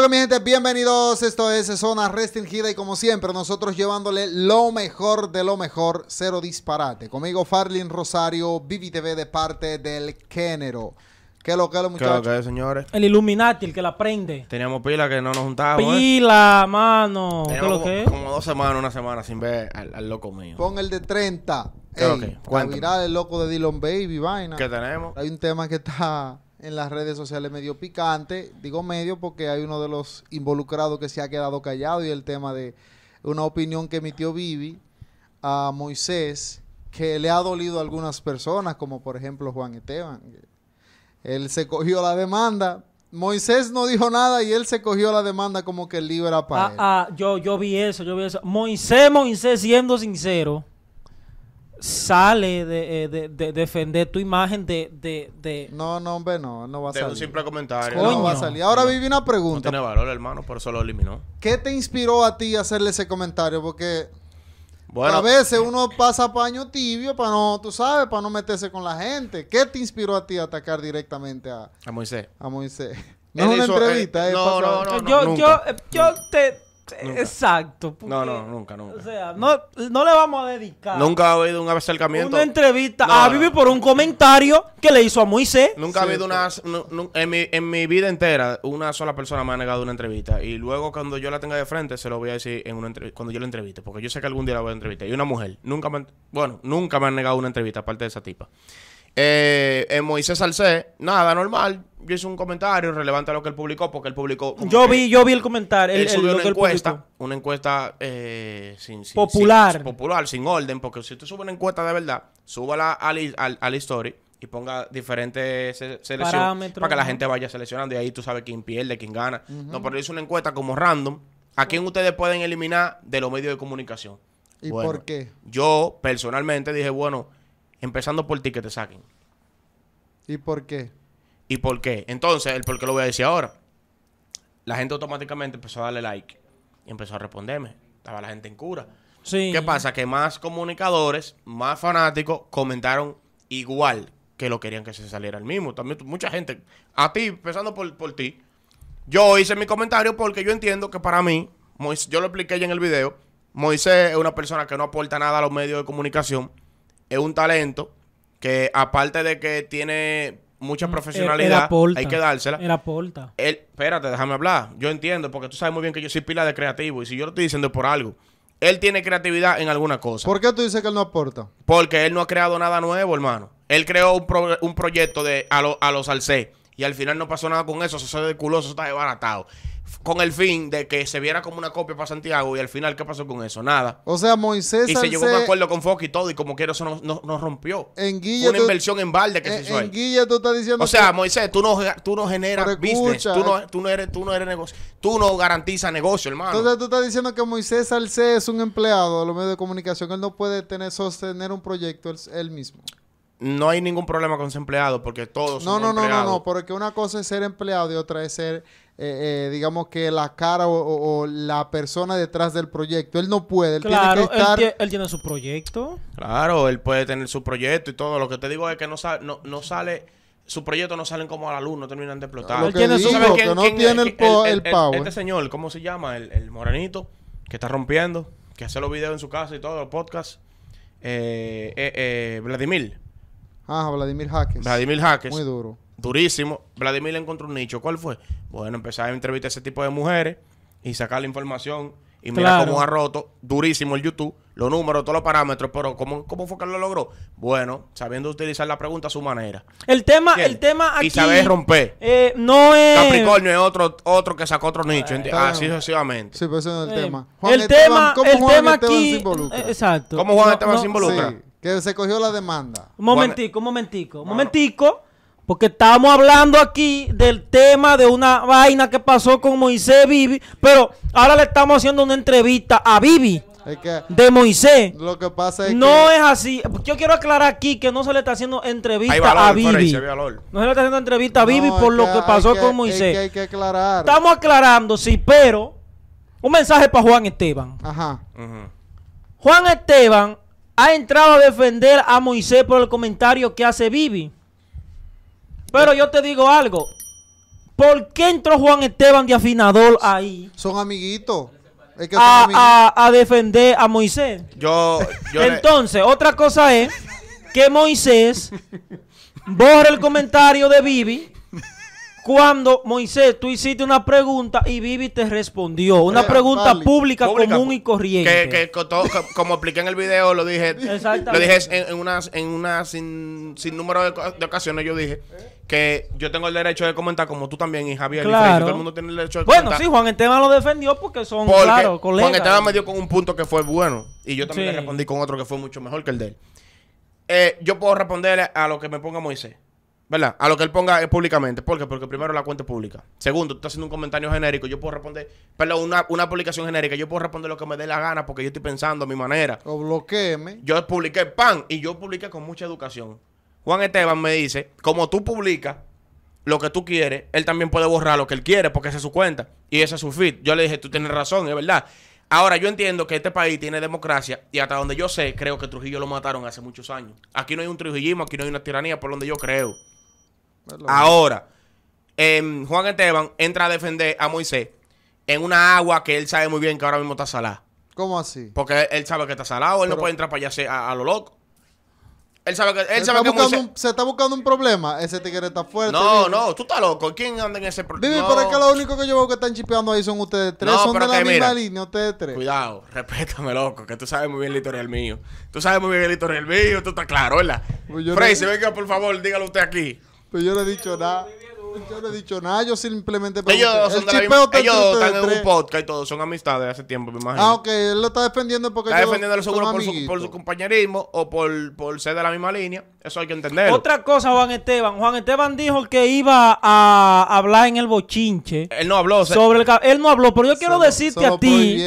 ¿Qué mi gente? Bienvenidos, esto es Zona Restringida y como siempre nosotros llevándole lo mejor de lo mejor, cero disparate. Conmigo Farlin Rosario, Vivi TV de parte del género. ¿Qué es lo que muchachos? ¿Qué es señores? El Illuminati, el que la prende. Teníamos pila que no nos juntábamos. ¿eh? Pila, mano. ¿Qué es lo como, que es? Como dos semanas, una semana sin ver al, loco mío. Pon el de 30. lo que? viral, el loco de Dylan Baby, vaina. ¿Qué tenemos? Hay un tema que está en las redes sociales medio picante. Digo medio porque hay uno de los involucrados que se ha quedado callado y el tema de una opinión que emitió Vivi a Moisés que le ha dolido a algunas personas, como por ejemplo Juan Esteban. Él se cogió la demanda. Moisés no dijo nada y él se cogió la demanda como que el libro era para ah, ah, yo, yo vi eso, yo vi eso. Moisés, Moisés, siendo sincero, sale eh, de, defender tu imagen de, No, no, hombre, no, no va a salir. De un simple comentario. No va a salir. Ahora viví una pregunta. No tiene valor, hermano, por eso lo eliminó. ¿Qué te inspiró a ti hacerle ese comentario? Porque bueno. a veces uno pasa paño tibio para no, tú sabes, para no meterse con la gente. ¿Qué te inspiró a ti a atacar directamente a... A Moisés. A Moisés. No es una entrevista, eh, no, no, Yo, yo, yo te Exacto. no, no, nunca, O sea, no, le vamos a dedicar. Nunca ha habido un acercamiento. Una entrevista a Vivi por un comentario que le hizo a Moisés. Nunca ha habido una. En mi, en, mi, vida entera, una sola persona me ha negado una entrevista. Y luego, cuando yo la tenga de frente, se lo voy a decir en una cuando yo la entreviste. Porque yo sé que algún día la voy a entrevistar. Y una mujer. Nunca me ha bueno, nunca me han negado una entrevista, aparte de esa tipa. Eh, en Moisés Salcé, nada, normal. Yo hice un comentario relevante a lo que él publicó, porque él publicó. Yo vi, yo vi el comentario. Él, subió una, encuesta, una encuesta, eh, sin, popular. Sin, popular, sin orden, porque si usted sube una encuesta de verdad, súbala al, al, story y ponga diferentes selecciones para que la gente vaya seleccionando y ahí tú sabes quién pierde, quién gana. No, pero hice una encuesta como random a quién ustedes pueden eliminar de los medios de comunicación. ¿Y por qué? Yo personalmente dije, bueno, empezando por ti que te saquen. ¿Y por qué? ¿Y por qué? Entonces, el por qué lo voy a decir ahora. La gente automáticamente empezó a darle like y empezó a responderme. Estaba la gente en cura. Sí. ¿Qué pasa? Que más comunicadores, más fanáticos comentaron igual que lo querían que se saliera el mismo. También mucha gente, a ti, empezando por, por ti, yo hice mi comentario porque yo entiendo que para mí, yo lo expliqué ya en el video, Moisés es una persona que no aporta nada a los medios de comunicación es un talento que aparte de que tiene mucha mm, profesionalidad, hay que dársela. Él aporta. espérate, déjame hablar. Yo entiendo, porque tú sabes muy bien que yo soy pila de creativo y si yo lo estoy diciendo por algo. Él tiene creatividad en alguna cosa. ¿Por qué tú dices que él no aporta? Porque él no ha creado nada nuevo, hermano. Él creó un, proyecto de a, a los alce y al final no pasó nada con eso, eso se de culoso eso está desbaratado. Con el fin de que se viera como una copia para Santiago y al final, ¿qué pasó con eso? Nada. O sea, Moisés. Y se llevó un acuerdo con Fox y todo, y como quiera, eso nos rompió. En Guilla, una inversión en balde que se hizo. En Guilla, tú estás diciendo. O sea, Moisés, tú no, tú no generas business, eh. tú no, eres, tú no eres negocio, tú no garantizas negocio, hermano. Entonces tú estás diciendo que Moisés Salcedo es un empleado de los medios de comunicación, él no puede tener, sostener un proyecto él mismo no hay ningún problema con ser empleado porque todos no, son no, empleados. No, no, no, porque una cosa es ser empleado y otra es ser, eh, eh, digamos que la cara o, la persona detrás del proyecto. Él no puede, él tiene que estar... Él, tiene su proyecto. Claro, él puede tener su proyecto y todo. Lo que te digo es que no, no, no sale... Su proyecto no salen como a la luz, no terminan de explotar. Lo que tiene digo, que, no tiene el, power. Este señor, ¿cómo se llama? El, morenito, que está rompiendo, que hace los videos en su casa y todo, los podcasts. Eh, Vladimir. Ah, Vladimir Jaques. Vladimir Jaques. Muy duro. Durísimo. Vladimir le encontró un nicho. ¿Cuál fue? Bueno, empezar a entrevistar a ese tipo de mujeres y sacar la información. Y mira cómo ha roto durísimo el YouTube, los números, todos los parámetros, pero ¿cómo, cómo fue que lo logró? Bueno, sabiendo utilizar la pregunta a su manera. El tema, el tema aquí. Y saber romper. Eh, no es. Capricornio es otro, otro que sacó otro nicho. Así sucesivamente. Sí, pero pues ese no es el eh, tema. Juan el tema, ¿cómo el Juan tema Esteban se involucra? Eh, exacto. ¿Cómo Juan Esteban se que se cogió la demanda. Un momentico, un momentico, un momentico. Porque estamos hablando aquí del tema de una vaina que pasó con Moisés Vivi, pero ahora le estamos haciendo una entrevista a Vivi. de Moisés. Lo que pasa no es así. Yo quiero aclarar aquí que no se le está haciendo entrevista a Vivi. no se le está haciendo entrevista a Vivi por lo que, pasó con Moisés. hay que aclarar. Estamos aclarando, sí, pero un mensaje para Juan Esteban. Ajá. Juan Esteban ha entrado a defender a Moisés por el comentario que hace Vivi. Pero yo te digo algo. ¿Por qué entró Juan Esteban de afinador ahí? Son amiguitos. a, defender a Moisés. Yo, Entonces, otra cosa es que Moisés borre el comentario de Vivi cuando Moisés tú hiciste una pregunta y Vivi te respondió. Una pregunta pública, común y corriente. Que, como expliqué en el video, lo dije. dije en, una en una sin, número de, ocasiones. Yo dije que yo tengo el derecho de comentar, como tú también, y Javier. todo el mundo tiene el derecho de comentar. Bueno, sí, Juan Esteban lo defendió porque son, porque claro, colegas. Juan Esteban me dio con un punto que fue bueno. Y yo también le respondí con otro que fue mucho mejor que el de él. Eh, yo puedo responderle a lo que me ponga Moisés. ¿verdad? A lo que él ponga públicamente. ¿Por qué? Porque primero la cuenta es pública. Segundo, tú estás haciendo un comentario genérico, yo puedo responder, perdón, una, publicación genérica, yo puedo responder lo que me dé la gana porque yo estoy pensando a mi manera. O bloqueeme. Yo publiqué pan y yo publiqué con mucha educación. Juan Esteban me dice, como tú publicas lo que tú quieres, él también puede borrar lo que él quiere porque esa es su cuenta y ese es su feed. Yo le dije, tú tienes razón, es verdad. Ahora, yo entiendo que este país tiene democracia y hasta donde yo sé, creo que Trujillo lo mataron hace muchos años. Aquí no hay un trujillismo, aquí no hay una tiranía, por donde yo creo. Ahora, em, Juan Esteban entra a defender a Moisés en una agua que él sabe muy bien que ahora mismo está salada. ¿Cómo así? Porque él sabe que está salado, él no puede entrar para allá a, a lo loco. Él sabe que, él se, sabe está que se está buscando un problema. Ese tigre está fuerte. No, no, tú estás loco. ¿Quién anda en ese problema? Vivi, pero es que lo único que yo veo que están chipeando ahí son ustedes tres. son de la misma línea, ustedes tres. Cuidado, respétame, loco, que tú sabes muy bien el historial mío. Tú sabes muy bien el historial mío, tú estás claro, ¿verdad? Frey, pues no... venga, por favor, dígalo usted aquí. Pero yo no he dicho nada. Yo no he dicho nada, yo simplemente Ellos, el de la en un podcast y todo, son amistades hace tiempo, me imagino. Ah, ok, él lo está defendiendo porque Está defendiendo seguro por su, compañerismo o por, por ser de la misma línea. Eso hay que entender. Otra cosa, Juan Esteban. Juan Esteban dijo que iba a hablar en el bochinche. Él no habló. él no habló, pero yo quiero decirte a ti.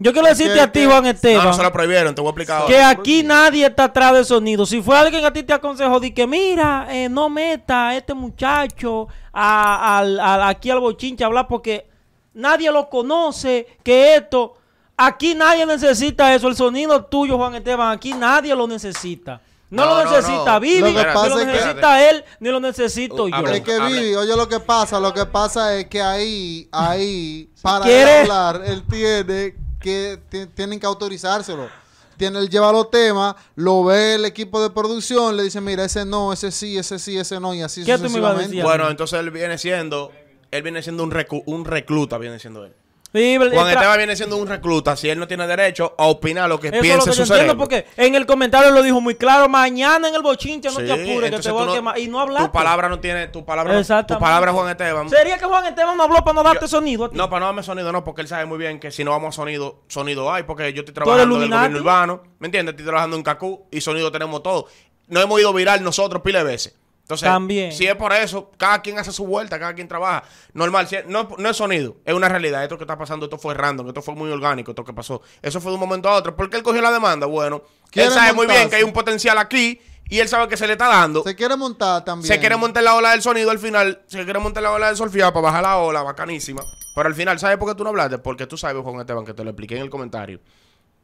Yo quiero decirte a ti, Juan Esteban. No, lo prohibieron, te voy a explicar. Que aquí nadie está atrás del sonido. Si fue alguien a ti te aconsejó, di que mira, eh, no meta a este muchacho aquí al bochinche hablar porque nadie lo conoce, que esto... Aquí nadie necesita eso. El sonido tuyo, Juan Esteban, aquí nadie lo necesita. No, lo necesita Vivi, no. Lo, necesita él, ni lo necesito yo. Es que Vivi, oye lo que pasa, lo que pasa es que ahí, ahí, para hablar, él tiene que, tienen que autorizárselo. Tiene, él lleva los temas, lo ve el equipo de producción, le dice, mira, ese no, ese sí, ese sí, ese no, y así sucesivamente. bueno, entonces él viene siendo, él viene siendo un, un recluta, viene siendo él. Juan Esteban viene siendo un recluta. Si él no tiene derecho a opinar lo que Eso piense es lo que su yo porque en el comentario lo dijo muy claro. Mañana en el bochincha no te apures, que te voy a quemar. Y no hablar. Tu palabra no tiene. Tu palabra, tu palabra Juan Esteban. ¿Sería que Juan Esteban no habló para no darte sonido? No, para no darme sonido, no, porque él sabe muy bien que si no vamos a sonido, sonido hay, porque yo estoy trabajando en el gobierno urbano. ¿Me entiendes? Estoy trabajando en Cacú y sonido tenemos todo. No hemos ido viral nosotros pile veces. También. si es por eso, cada quien hace su vuelta, cada quien trabaja. Normal, no, es sonido, es una realidad. Esto que está pasando, esto fue random, esto fue muy orgánico, esto que pasó. Eso fue de un momento a otro. ¿Por qué él cogió la demanda? Bueno, él sabe muy bien que hay un potencial aquí y él sabe que se le está dando. Se quiere montar también. Se quiere montar la ola del sonido al final. Se quiere montar la ola del solfía para bajar la ola, bacanísima. Pero al final, ¿sabes por qué tú no hablaste? Porque tú sabes, Juan Esteban, que te lo expliqué en el comentario.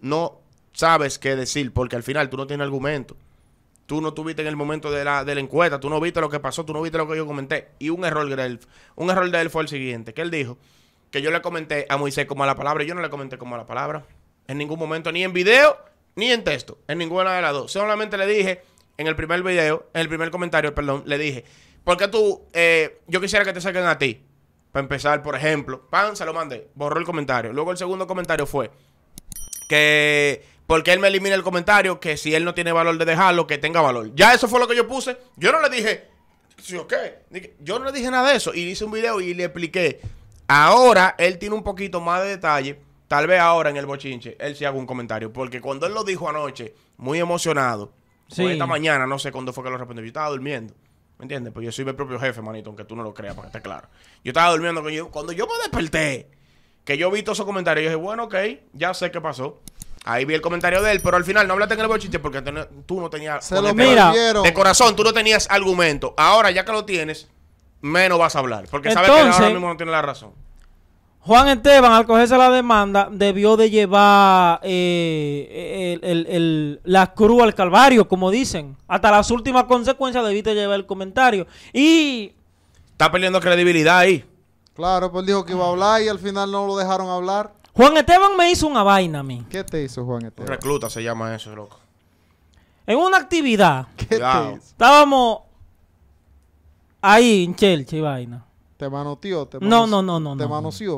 No sabes qué decir, porque al final tú no tienes argumento tú no tuviste en el momento de la, de la encuesta, tú no viste lo que pasó, tú no viste lo que yo comenté. Y un error de él, un error de él fue el siguiente, que él dijo que yo le comenté a Moisés como a la palabra, y yo no le comenté como a la palabra. En ningún momento, ni en video, ni en texto, en ninguna de las dos. Solamente le dije en el primer video, en el primer comentario, perdón, le dije, porque tú, eh, yo quisiera que te saquen a ti? Para empezar, por ejemplo, pan, se lo mandé, borró el comentario. Luego el segundo comentario fue que porque él me elimina el comentario que si él no tiene valor de dejarlo, que tenga valor. Ya eso fue lo que yo puse. Yo no le dije, sí o qué. Yo no le dije nada de eso. Y hice un video y le expliqué. Ahora él tiene un poquito más de detalle. Tal vez ahora en el bochinche él sí haga un comentario. Porque cuando él lo dijo anoche, muy emocionado, sí. esta mañana, no sé cuándo fue que lo respondió. Yo estaba durmiendo. ¿Me entiendes? Pues yo soy mi propio jefe, manito, aunque tú no lo creas, para que esté claro. Yo estaba durmiendo. Cuando yo, cuando yo me desperté, que yo vi todos esos comentarios, yo dije, bueno, ok, ya sé qué pasó. Ahí vi el comentario de él, pero al final no hablaste en el bochiche porque tú no tenías. Se mira. De corazón, tú no tenías argumento. Ahora, ya que lo tienes, menos vas a hablar. Porque sabes que ahora mismo no tiene la razón. Juan Esteban, al cogerse la demanda, debió de llevar eh, la cruz al calvario, como dicen. Hasta las últimas consecuencias debiste llevar el comentario. Y. Está perdiendo credibilidad ahí. Claro, pues dijo que iba a hablar y al final no lo dejaron hablar. Juan Esteban me hizo una vaina a mí. ¿Qué te hizo Juan Esteban? Recluta se llama eso, loco. En una actividad. ¿Qué te hizo? Estábamos ahí en Chelsea, vaina. ¿Te manoteó? Te no, no, no, no. ¿Te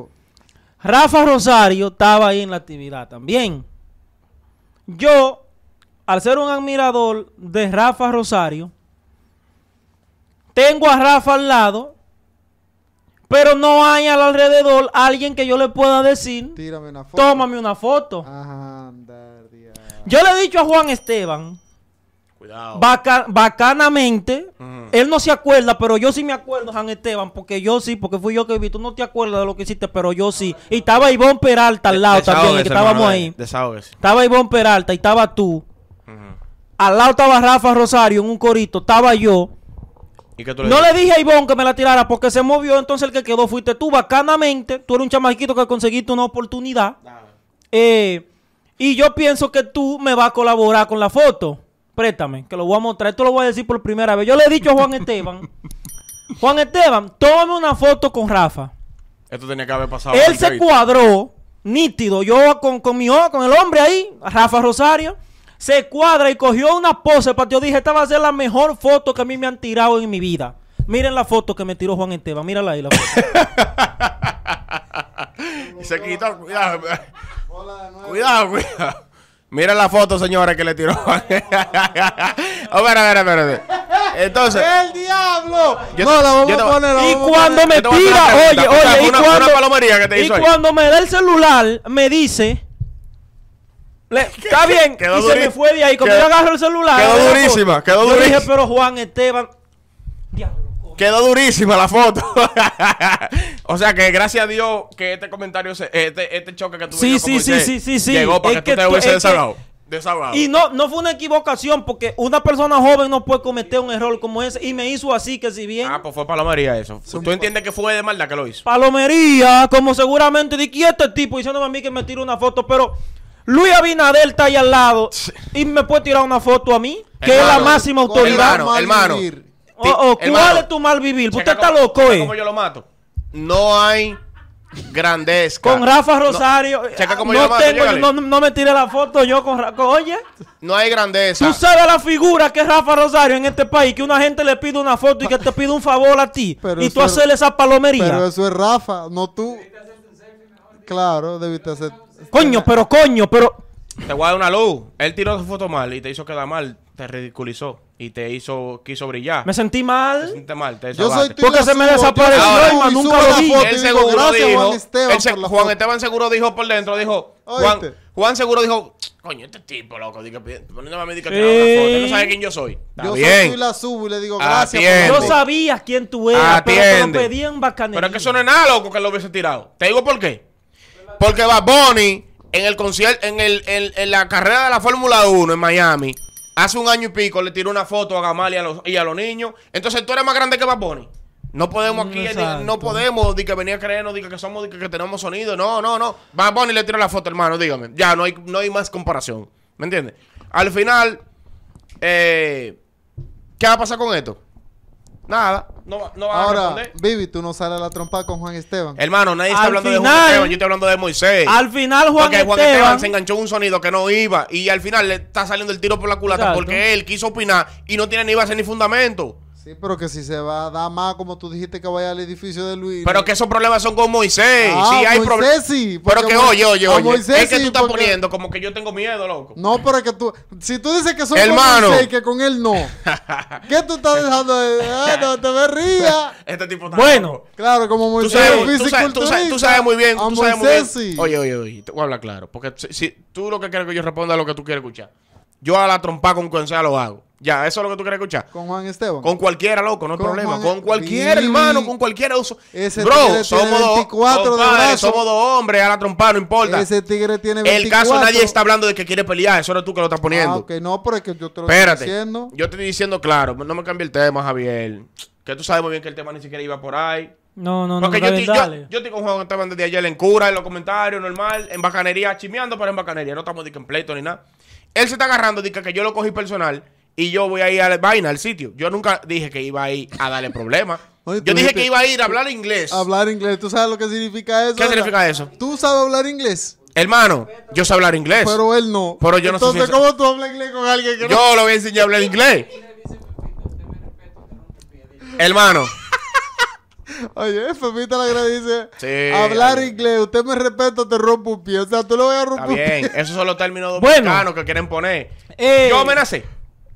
Rafa Rosario estaba ahí en la actividad también. Yo, al ser un admirador de Rafa Rosario, tengo a Rafa al lado pero no hay alrededor alguien que yo le pueda decir, una foto. tómame una foto. yo le he dicho a Juan Esteban, Cuidado. bacanamente, él no se acuerda, pero yo sí me acuerdo, Juan Esteban, porque yo sí, porque fui yo que vi, tú no te acuerdas de lo que hiciste, pero yo sí. Y estaba Ivonne Peralta al lado también, que estábamos ahí. Estaba Ivonne Peralta y estaba tú. Al lado estaba Rafa Rosario en un corito, estaba yo no le dije a Ivonne que me la tirara porque se movió, entonces el que quedó fuiste tú, bacanamente. Tú eres un chamaquito que conseguiste una oportunidad. Eh, y yo pienso que tú me vas a colaborar con la foto. Préstame, que lo voy a mostrar. Esto lo voy a decir por primera vez. Yo le he dicho a Juan Esteban. Juan Esteban, tome una foto con Rafa. Esto tenía que haber pasado. Él se cuadró, nítido. Yo con, con mi con el hombre ahí, Rafa Rosario se cuadra y cogió una pose para yo dije, esta va a ser la mejor foto que a mí me han tirado en mi vida. Miren la foto que me tiró Juan Esteban, mírala ahí la foto. se quitó, cuidado. cuidado, cuidado. Miren la foto, señores, que le tiró. Juan. oh, espera, pero. Entonces. ¡El diablo! no, la vamos a poner. Y cuando me tira, oye, oye, y y cuando me da el celular, me dice está bien. y se me fue de ahí. Como yo agarro el celular. Quedó durísima. Quedó quedó yo dije, pero Juan Esteban. Diablo. Quedó durísima la foto. o sea que gracias a Dios que este comentario, este, este choque que tuve sí, sí, sí, sí, sí, sí, llegó para que, tú te hubiese desahogado. Y no, no fue una equivocación porque una persona joven no puede cometer un error como ese y me hizo así que si bien... Ah, pues fue palomería eso. ¿Tú entiendes que fue de maldad que lo hizo? Palomería, como seguramente Y este tipo diciéndome a mí que me tiro una foto, pero Luis Abinadel está ahí al lado y me puede tirar una foto a mí, que es la máxima autoridad. Hermano, hermano. Oh, oh, ¿Cuál es tu mal vivir? Usted está loco, eh. yo lo mato. No hay grandezca. Con Rafa Rosario. Ah, no, yo no, me tire la foto yo con Rafa. Oye. No hay grandeza. Tú sabes la figura que es Rafa Rosario en este país, que una gente le pide una foto y que te pide un favor a ti. y tú hacerle esa palomería. Pero eso es Rafa, no tú. Claro, debiste hacer. Coño, pero coño, pero. Te voy a dar una luz. Él tiró su foto mal y te hizo quedar mal. Te ridiculizó y te hizo, quiso brillar. Me sentí mal. Te sentí mal, te Yo soy Porque se me desapareció Ahora, y nunca lo vi. Él seguro dijo, Juan Esteban, Juan Esteban seguro dijo por dentro, dijo, Juan, seguro dijo, coño, este tipo, loco, poniéndome a mí que sí. una foto. no sabe quién yo soy. yo bien. soy y la subo y le digo, gracias. Yo sabía quién tú eras, pero te lo pedían bacanería. Pero es que eso no es nada, loco, que lo hubiese tirado. Te digo por qué. Porque Bad Bunny, en el concierto, en, la carrera de la Fórmula 1 en Miami, hace un año y pico le tiró una foto a Gamal y a los, niños. Entonces tú eres más grande que Bad Bunny. No podemos aquí, no podemos, decir que venía a creernos, que somos, que, tenemos sonido. No, no, no. Bad Bunny le tiró la foto, hermano, dígame. Ya, no hay, no hay más comparación. ¿Me entiendes? Al final, eh, ¿qué va a pasar con esto? Nada. No, no va Ahora, a responder. Vivi, tú no sales a la trompa con Juan Esteban. Hermano, nadie está hablando de Juan Esteban. Yo estoy hablando de Moisés. Al final, Juan porque Esteban. Porque Juan Esteban se enganchó un sonido que no iba. Y al final le está saliendo el tiro por la culata porque él quiso opinar y no tiene ni base ni fundamento. Sí, pero que si se va a dar más, como tú dijiste que vaya al edificio de Luis. Pero que esos problemas son con Moisés. Ah, sí, hay problemas. Sí, pero que oye, oye, oye. Moisés, es que tú estás poniendo como que yo tengo miedo, loco. No, pero que tú. Si tú dices que son con Moisés que con él no. ¿Qué tú estás dejando de.? Ah, no te me rías. este tipo está. Bueno. Claro, como Moisés. Tú sabes, tú sabes, muy bien. Tú sabes muy Oye, oye, oye. Te voy a hablar claro. Porque si, si, tú lo que quieres que yo responda es lo que tú quieres escuchar yo a la trompa con quien sea lo hago. Ya, eso es lo que tú quieres escuchar. Con Juan Esteban. Con cualquiera, loco, no hay problema. con cualquiera, hermano, con cualquiera uso. Bro, somos 24 dos, somos dos hombres, a la trompa, no importa. Ese tigre tiene El caso nadie está hablando de que quiere pelear, eso eres tú que lo estás poniendo. Ah, ok, no, Porque yo te lo estoy diciendo. Yo te estoy diciendo claro, no me cambie el tema, Javier. Que tú sabes muy bien que el tema ni siquiera iba por ahí. No, no, no. yo, yo, yo, estoy con Juan desde ayer en cura, en los comentarios, normal, en bacanería, chimeando, pero en bacanería. No estamos de pleito ni nada. Él se está agarrando, dice que yo lo cogí personal y yo voy a ir a la vaina, al sitio. Yo nunca dije que iba a ir a darle problemas. yo dije que iba a ir a hablar inglés. Hablar inglés, ¿tú sabes lo que significa eso? ¿Qué significa eso? ¿Tú sabes hablar inglés? Hermano, yo sé hablar inglés. Pero él no. Pero yo no sé. Entonces, ¿cómo tú hablas inglés con alguien que no Yo lo voy a enseñar a hablar inglés. Hermano. Oye, Femita la gran dice: sí, hablar inglés, usted me respeta, te rompo un pie. O sea, tú lo voy a romper. Está bien, esos son los términos dominicanos que quieren poner. Eh, yo amenacé.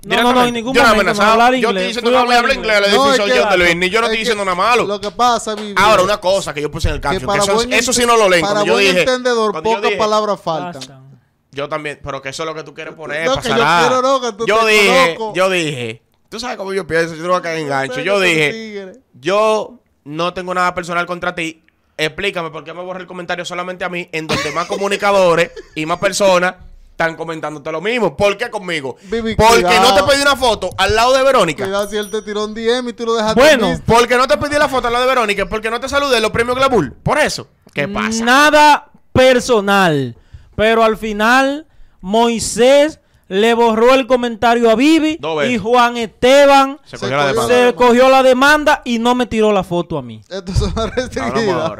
No, no, no, ningún yo momento no me Hablar inglés. Yo te diciendo no inglés, le no, soy yo de Luis, ni yo no estoy diciendo nada malo. Lo que pasa, mi Ahora, una cosa que yo puse en el caption, que, eso, sí no lo leen. Para yo dije, entendedor, pocas palabras faltan. Yo también, pero que eso es lo que tú quieres poner, no, que yo quiero, no, tú dije, yo dije, tú sabes cómo yo pienso, yo no voy a caer en gancho. Yo dije, yo no tengo nada personal contra ti. Explícame por qué me borra el comentario solamente a mí, en donde más comunicadores y más personas están comentándote lo mismo. ¿Por qué conmigo? porque no te pedí una foto al lado de Verónica. si te tiró DM y tú lo dejaste. Bueno, porque no te pedí la foto al lado de Verónica, porque no te saludé los premios Glabul. Por eso, ¿qué pasa? Nada personal. Pero al final, Moisés le borró el comentario a Vivi y Juan Esteban se cogió, la demanda y no me tiró la foto a mí. Esto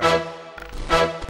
es